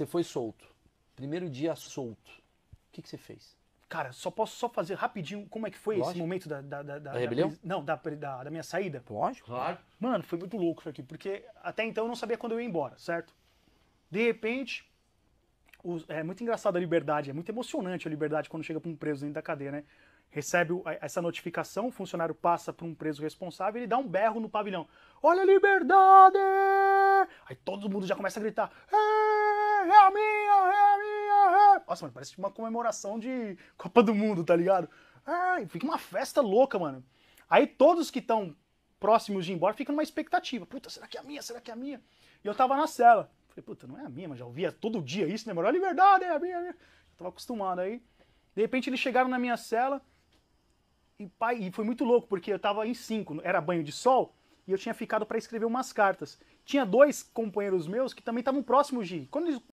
Você foi solto. Primeiro dia solto. O que, que você fez? Cara, só posso só fazer rapidinho como é que foi Lógico. esse momento da... Da, da, da, da rebelião? não, da, da, da minha saída. Lógico. Claro. Mano, foi muito louco isso aqui, porque até então eu não sabia quando eu ia embora, certo? De repente, é muito engraçado a liberdade, é muito emocionante a liberdade quando chega para um preso dentro da cadeia, né? Recebe essa notificação, o funcionário passa para um preso responsável e ele dá um berro no pavilhão. Olha a liberdade! Aí todo mundo já começa a gritar. Ê! É! Nossa, mano, parece tipo uma comemoração de Copa do Mundo, tá ligado? Ai, fica uma festa louca, mano. Aí todos que estão próximos de ir embora ficam numa expectativa. Puta, será que é a minha? Será que é a minha? E eu tava na cela. Falei, puta, não é a minha, mas já ouvia todo dia isso, né? Melhor liberdade, é a minha, é a minha. Eu tava acostumado aí. De repente eles chegaram na minha cela e, pai, e foi muito louco, porque eu tava em cinco, era banho de sol, e eu tinha ficado para escrever umas cartas. Tinha dois companheiros meus que também estavam próximos de ir. Quando eles